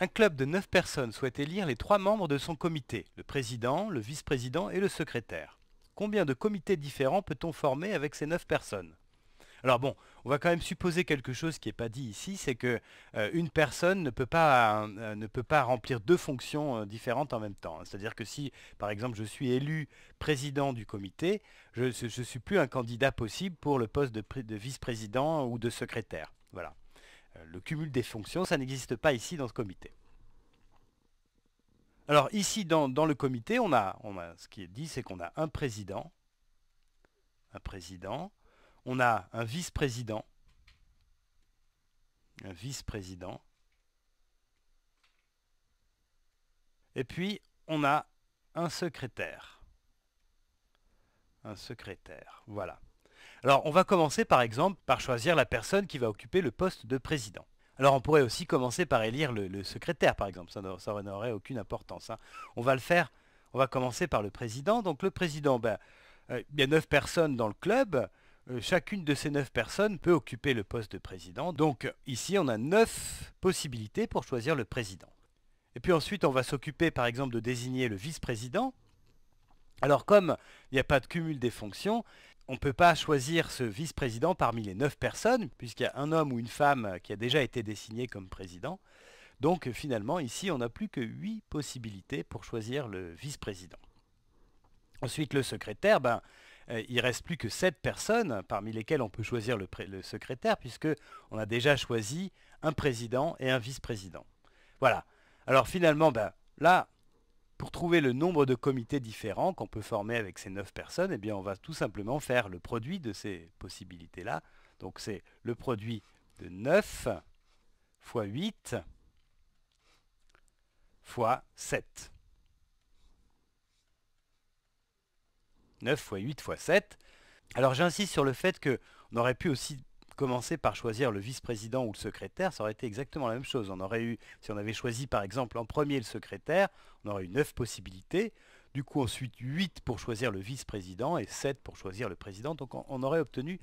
Un club de 9 personnes souhaite élire les trois membres de son comité, le président, le vice-président et le secrétaire. Combien de comités différents peut-on former avec ces 9 personnes alors bon, on va quand même supposer quelque chose qui n'est pas dit ici, c'est que euh, une personne ne peut, pas, euh, ne peut pas remplir deux fonctions euh, différentes en même temps. C'est-à-dire que si, par exemple, je suis élu président du comité, je ne suis plus un candidat possible pour le poste de vice-président ou de secrétaire. Voilà le cumul des fonctions, ça n'existe pas ici dans ce comité. Alors ici, dans, le comité, on a, on a, ce qui est dit, c'est qu'on a un président, un président, on a un vice-président, un vice-président, et puis on a un secrétaire, un secrétaire, voilà. Alors on va commencer par exemple par choisir la personne qui va occuper le poste de président. Alors on pourrait aussi commencer par élire le, secrétaire par exemple, ça, n'aurait aucune importance. Hein. On va le faire, on va commencer par le président. Donc le président, ben, euh, il y a 9 personnes dans le club, euh, chacune de ces 9 personnes peut occuper le poste de président. Donc ici on a 9 possibilités pour choisir le président. Et puis ensuite on va s'occuper par exemple de désigner le vice-président. Alors comme il n'y a pas de cumul des fonctions, on ne peut pas choisir ce vice-président parmi les neuf personnes, puisqu'il y a un homme ou une femme qui a déjà été désigné comme président. Donc finalement, ici, on n'a plus que huit possibilités pour choisir le vice-président. Ensuite, le secrétaire, ben, euh, il ne reste plus que sept personnes parmi lesquelles on peut choisir le, secrétaire, puisqu'on a déjà choisi un président et un vice-président. Voilà. Alors finalement, ben, là, pour trouver le nombre de comités différents qu'on peut former avec ces 9 personnes, eh bien on va tout simplement faire le produit de ces possibilités-là. Donc c'est le produit de 9 fois 8 fois 7. 9 fois 8 fois 7. Alors j'insiste sur le fait qu'on aurait pu aussi Commencer par choisir le vice-président ou le secrétaire, ça aurait été exactement la même chose. On aurait eu, si on avait choisi par exemple en premier le secrétaire, on aurait eu 9 possibilités. Du coup, ensuite 8 pour choisir le vice-président et 7 pour choisir le président. Donc on, aurait obtenu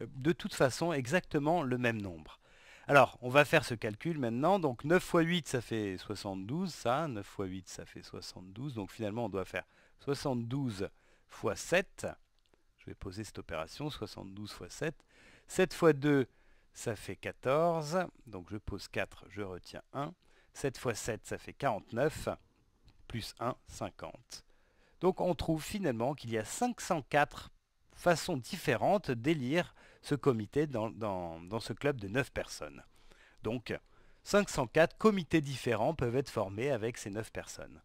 euh, de toute façon exactement le même nombre. Alors, on va faire ce calcul maintenant. Donc 9 x 8, ça fait 72, ça. 9 x 8, ça fait 72. Donc finalement, on doit faire 72 x 7. Je vais poser cette opération, 72 x 7. 7 fois 2, ça fait 14. Donc je pose 4, je retiens 1. 7 fois 7, ça fait 49. Plus 1, 50. Donc on trouve finalement qu'il y a 504 façons différentes d'élire ce comité dans, dans, ce club de 9 personnes. Donc 504 comités différents peuvent être formés avec ces 9 personnes.